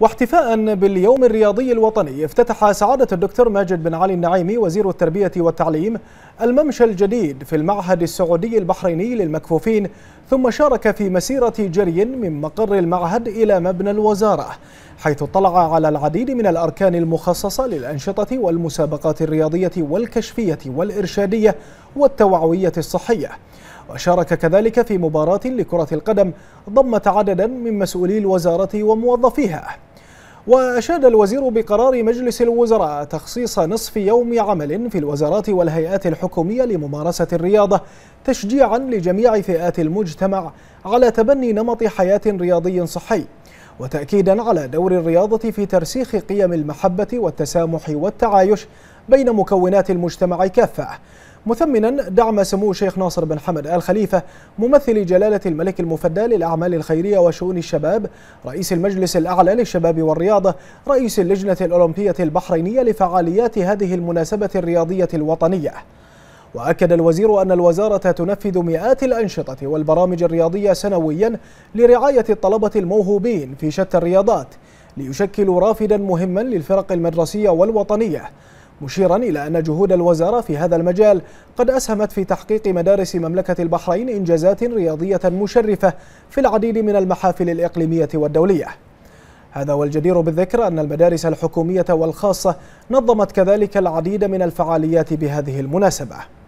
واحتفاء باليوم الرياضي الوطني افتتح سعادة الدكتور ماجد بن علي النعيمي وزير التربية والتعليم الممشى الجديد في المعهد السعودي البحريني للمكفوفين ثم شارك في مسيرة جري من مقر المعهد إلى مبنى الوزارة حيث اطلع على العديد من الأركان المخصصة للأنشطة والمسابقات الرياضية والكشفية والإرشادية والتوعوية الصحية وشارك كذلك في مباراة لكرة القدم ضمت عددا من مسؤولي الوزارة وموظفيها وأشاد الوزير بقرار مجلس الوزراء تخصيص نصف يوم عمل في الوزارات والهيئات الحكومية لممارسة الرياضة تشجيعا لجميع فئات المجتمع على تبني نمط حياة رياضي صحي وتأكيدا على دور الرياضة في ترسيخ قيم المحبة والتسامح والتعايش بين مكونات المجتمع كافة مثمنا دعم سمو الشيخ ناصر بن حمد آل خليفة ممثل جلالة الملك المفدى للأعمال الخيرية وشؤون الشباب رئيس المجلس الأعلى للشباب والرياضة رئيس اللجنة الأولمبية البحرينية لفعاليات هذه المناسبة الرياضية الوطنية وأكد الوزير أن الوزارة تنفذ مئات الأنشطة والبرامج الرياضية سنويا لرعاية الطلبة الموهوبين في شتى الرياضات ليشكلوا رافدا مهما للفرق المدرسية والوطنية مشيرا إلى أن جهود الوزارة في هذا المجال قد أسهمت في تحقيق مدارس مملكة البحرين إنجازات رياضية مشرفة في العديد من المحافل الإقليمية والدولية هذا والجدير بالذكر أن المدارس الحكومية والخاصة نظمت كذلك العديد من الفعاليات بهذه المناسبة